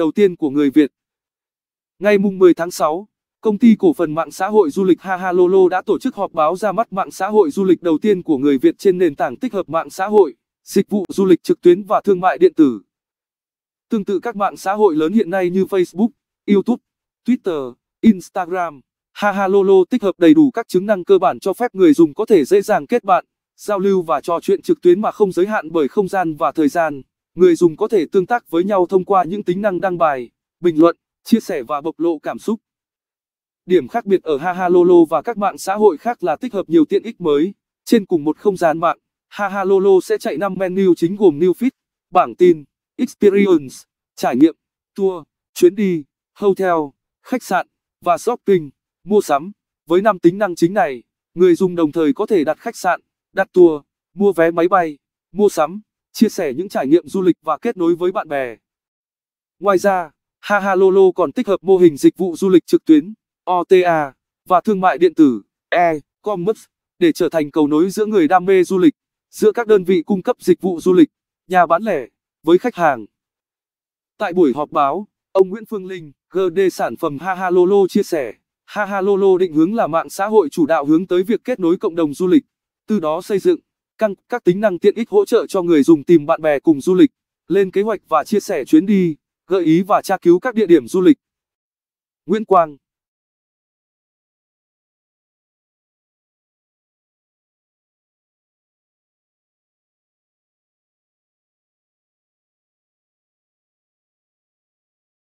đầu tiên của người Việt. Ngày mùng 10 tháng 6, công ty cổ phần mạng xã hội du lịch Hahalolo đã tổ chức họp báo ra mắt mạng xã hội du lịch đầu tiên của người Việt trên nền tảng tích hợp mạng xã hội, dịch vụ du lịch trực tuyến và thương mại điện tử. Tương tự các mạng xã hội lớn hiện nay như Facebook, YouTube, Twitter, Instagram, Hahalolo tích hợp đầy đủ các chức năng cơ bản cho phép người dùng có thể dễ dàng kết bạn, giao lưu và trò chuyện trực tuyến mà không giới hạn bởi không gian và thời gian người dùng có thể tương tác với nhau thông qua những tính năng đăng bài bình luận chia sẻ và bộc lộ cảm xúc điểm khác biệt ở hahalolo và các mạng xã hội khác là tích hợp nhiều tiện ích mới trên cùng một không gian mạng hahalolo sẽ chạy 5 menu chính gồm new feed bảng tin experience trải nghiệm tour chuyến đi hotel khách sạn và shopping mua sắm với 5 tính năng chính này người dùng đồng thời có thể đặt khách sạn đặt tour mua vé máy bay mua sắm chia sẻ những trải nghiệm du lịch và kết nối với bạn bè. Ngoài ra, Haha còn tích hợp mô hình dịch vụ du lịch trực tuyến OTA và thương mại điện tử e-commerce để trở thành cầu nối giữa người đam mê du lịch, giữa các đơn vị cung cấp dịch vụ du lịch, nhà bán lẻ với khách hàng. Tại buổi họp báo, ông Nguyễn Phương Linh, GD sản phẩm Haha chia sẻ, Haha định hướng là mạng xã hội chủ đạo hướng tới việc kết nối cộng đồng du lịch, từ đó xây dựng căng, các tính năng tiện ích hỗ trợ cho người dùng tìm bạn bè cùng du lịch, lên kế hoạch và chia sẻ chuyến đi, gợi ý và tra cứu các địa điểm du lịch. Nguyễn Quang